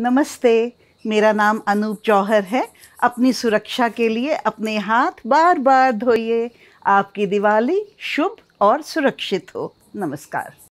नमस्ते मेरा नाम अनूप जौहर है अपनी सुरक्षा के लिए अपने हाथ बार बार धोइए आपकी दिवाली शुभ और सुरक्षित हो नमस्कार